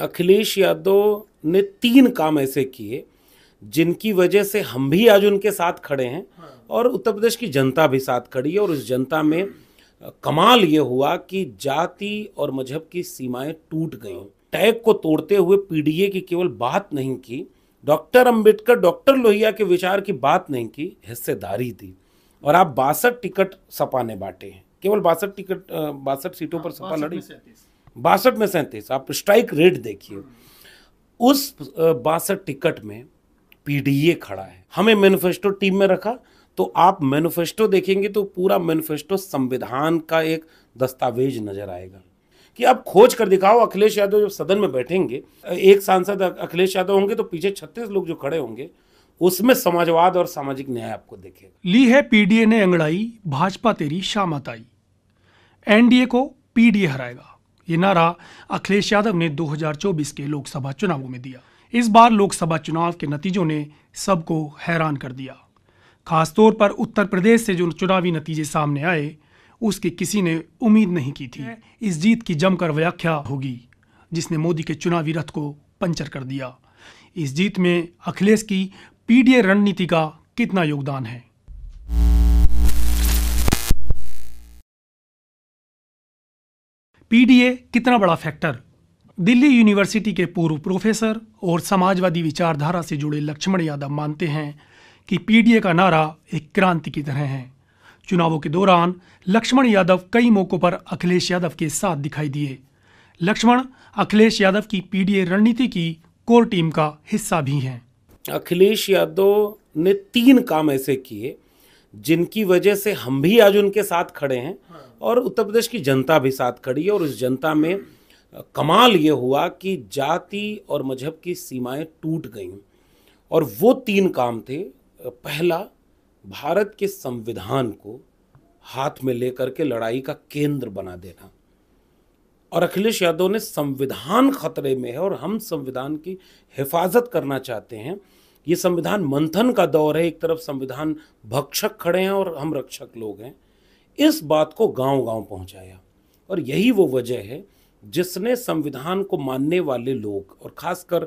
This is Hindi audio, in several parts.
अखिलेश यादव ने तीन काम ऐसे किए जिनकी वजह से हम भी आज उनके साथ खड़े हैं हाँ। और उत्तर प्रदेश की जनता भी साथ खड़ी है और उस जनता में कमाल ये हुआ कि जाति और मजहब की सीमाएं टूट गई टैग को तोड़ते हुए पीडीए की केवल बात नहीं की डॉक्टर अंबेडकर डॉक्टर लोहिया के विचार की बात नहीं की हिस्सेदारी दी और आप बासठ टिकट सपा ने बांटे हैं केवल बासठ टिकट बासठ सीटों हाँ, पर सपा लड़ी बासठ में सैंतीस आप स्ट्राइक रेट देखिए उस बासठ टिकट में पीडीए खड़ा है हमें मैनिफेस्टो टीम में रखा तो आप मैनिफेस्टो देखेंगे तो पूरा मैनिफेस्टो संविधान का एक दस्तावेज नजर आएगा कि आप खोज कर दिखाओ अखिलेश यादव जब सदन में बैठेंगे एक सांसद अखिलेश यादव होंगे तो पीछे छत्तीस लोग जो खड़े होंगे उसमें समाजवाद और सामाजिक न्याय आपको देखेगा ली है पीडीए ने अंगड़ाई भाजपा तेरी शामत आई एनडीए को पीडीए हराएगा ये नारा अखिलेश यादव ने 2024 के लोकसभा चुनावों में दिया इस बार लोकसभा चुनाव के नतीजों ने सबको हैरान कर दिया खासतौर पर उत्तर प्रदेश से जो चुनावी नतीजे सामने आए उसकी किसी ने उम्मीद नहीं की थी इस जीत की जमकर व्याख्या होगी जिसने मोदी के चुनावी रथ को पंचर कर दिया इस जीत में अखिलेश की पीडीए रणनीति का कितना योगदान है पीडीए कितना बड़ा फैक्टर दिल्ली यूनिवर्सिटी के पूर्व प्रोफेसर और समाजवादी विचारधारा से जुड़े लक्ष्मण यादव मानते हैं कि पीडीए का नारा एक क्रांति की तरह है चुनावों के दौरान लक्ष्मण यादव कई मौकों पर अखिलेश यादव के साथ दिखाई दिए लक्ष्मण अखिलेश यादव की पीडीए रणनीति की कोर टीम का हिस्सा भी हैं अखिलेश यादव ने तीन काम ऐसे किए जिनकी वजह से हम भी आज उनके साथ खड़े हैं हाँ। और उत्तर प्रदेश की जनता भी साथ खड़ी है और उस जनता में कमाल ये हुआ कि जाति और मजहब की सीमाएं टूट गई और वो तीन काम थे पहला भारत के संविधान को हाथ में लेकर के लड़ाई का केंद्र बना देना और अखिलेश यादव ने संविधान खतरे में है और हम संविधान की हिफाजत करना चाहते हैं ये संविधान मंथन का दौर है एक तरफ संविधान भक्षक खड़े हैं और हम रक्षक लोग हैं इस बात को गांव गांव पहुंचाया और यही वो वजह है जिसने संविधान को मानने वाले लोग और खासकर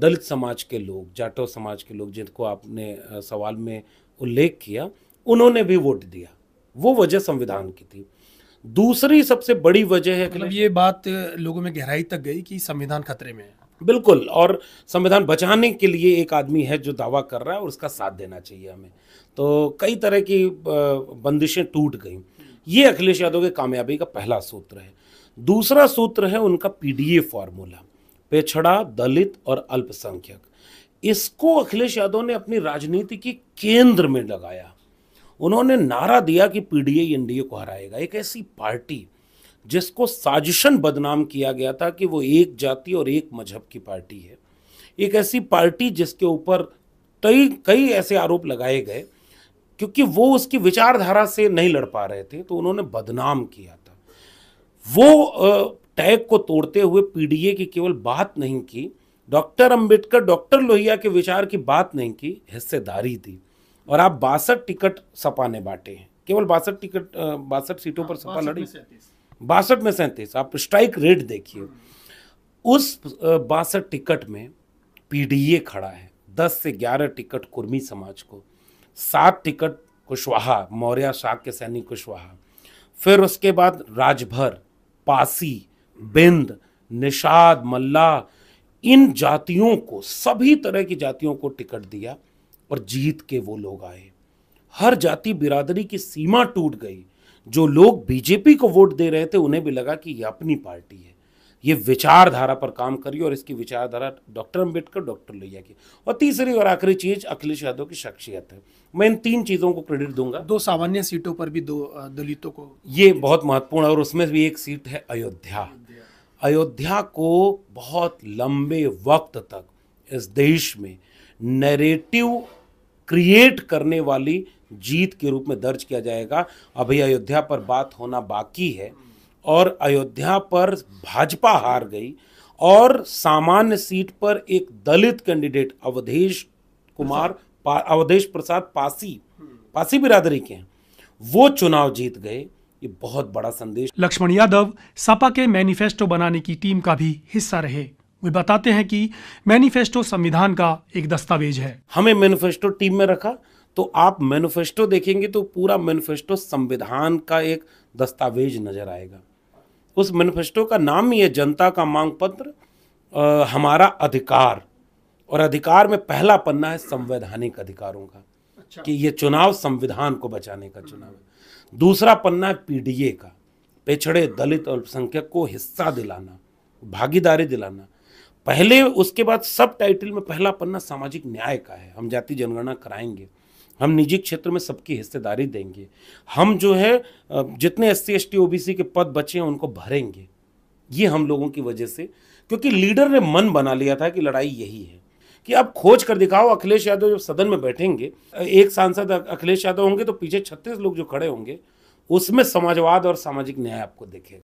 दलित समाज के लोग जाटो समाज के लोग जिनको आपने सवाल में उल्लेख किया उन्होंने भी वोट दिया वो वजह संविधान की थी दूसरी सबसे बड़ी वजह है मतलब ये बात लोगों में गहराई तक गई कि संविधान खतरे में है बिल्कुल और संविधान बचाने के लिए एक आदमी है जो दावा कर रहा है और उसका साथ देना चाहिए हमें तो कई तरह की बंदिशें टूट गई ये अखिलेश यादव की कामयाबी का पहला सूत्र है दूसरा सूत्र है उनका पीडीए फॉर्मूला पिछड़ा दलित और अल्पसंख्यक इसको अखिलेश यादव ने अपनी राजनीति के केंद्र में लगाया उन्होंने नारा दिया कि पीडीए एनडीए को हराएगा एक ऐसी पार्टी जिसको साजिशन बदनाम किया गया था कि वो एक जाति और एक मजहब की पार्टी है एक ऐसी पार्टी जिसके ऊपर कई कई ऐसे आरोप लगाए गए क्योंकि वो उसकी विचारधारा से नहीं लड़ पा रहे थे तो उन्होंने बदनाम किया था वो टैग को तोड़ते हुए पीडीए की केवल बात नहीं की डॉक्टर अंबेडकर डॉक्टर लोहिया के विचार की बात नहीं की हिस्सेदारी दी और आप बासठ टिकट सपा ने बांटे हैं केवल बासठ टिकट बासठ सीटों पर हाँ, सपा लड़ी बासठ में सैंतीस आप स्ट्राइक रेट देखिए उस बासठ टिकट में पीडीए खड़ा है दस से ग्यारह टिकट कुर्मी समाज को सात टिकट कुशवाहा मौर्य शाह के सैनिक कुशवाहा फिर उसके बाद राजभर पासी बिंद निषाद मल्ला इन जातियों को सभी तरह की जातियों को टिकट दिया और जीत के वो लोग आए हर जाति बिरादरी की सीमा टूट गई जो लोग बीजेपी को वोट दे रहे थे उन्हें भी लगा कि ये अपनी पार्टी है ये विचारधारा पर काम करिए और इसकी विचारधारा डॉक्टर अम्बेडकर डॉक्टर लोहिया की और तीसरी और आखिरी चीज अखिलेश यादव की शख्सियत है मैं इन तीन चीज़ों को क्रेडिट दूंगा दो सामान्य सीटों पर भी दो दलितों को ये बहुत महत्वपूर्ण और उसमें भी एक सीट है अयोध्या अयोध्या को बहुत लंबे वक्त तक इस देश में नैरेटिव क्रिएट करने वाली जीत के रूप में दर्ज किया जाएगा अभी अयोध्या पर बात होना बाकी है और अयोध्या पर भाजपा हार गई और सामान्य सीट पर एक दलित कैंडिडेट अवधेश कुमार अवधेश प्रसाद पासी पासी बिरादरी के हैं वो चुनाव जीत गए ये बहुत बड़ा संदेश लक्ष्मण यादव सपा के मैनिफेस्टो बनाने की टीम का भी हिस्सा रहे वे बताते हैं कि मैनिफेस्टो संविधान का एक दस्तावेज है हमें मैनिफेस्टो टीम में रखा तो आप मैनिफेस्टो देखेंगे तो पूरा मैनिफेस्टो संविधान का एक दस्तावेज नजर आएगा उस मैनिफेस्टो का नाम ही है जनता का मांग पत्र आ, हमारा अधिकार और अधिकार में पहला पन्ना है संवैधानिक अधिकारों का अच्छा। कि ये चुनाव संविधान को बचाने का चुनाव है दूसरा पन्ना है पीडीए का पिछड़े दलित अल्पसंख्यक को हिस्सा दिलाना भागीदारी दिलाना पहले उसके बाद सब टाइटल में पहला पन्ना सामाजिक न्याय का है हम जाति जनगणना कराएंगे हम निजी क्षेत्र में सबकी हिस्सेदारी देंगे हम जो है जितने S C S T O B C के पद बचे हैं उनको भरेंगे ये हम लोगों की वजह से क्योंकि लीडर ने मन बना लिया था कि लड़ाई यही है कि आप खोज कर दिखाओ अखिलेश यादव जब सदन में बैठेंगे एक सांसद अखिलेश यादव होंगे तो पीछे छत्तीस लोग जो खड़े होंगे उसमें समाजवाद और सामाजिक न्याय आपको देखेगा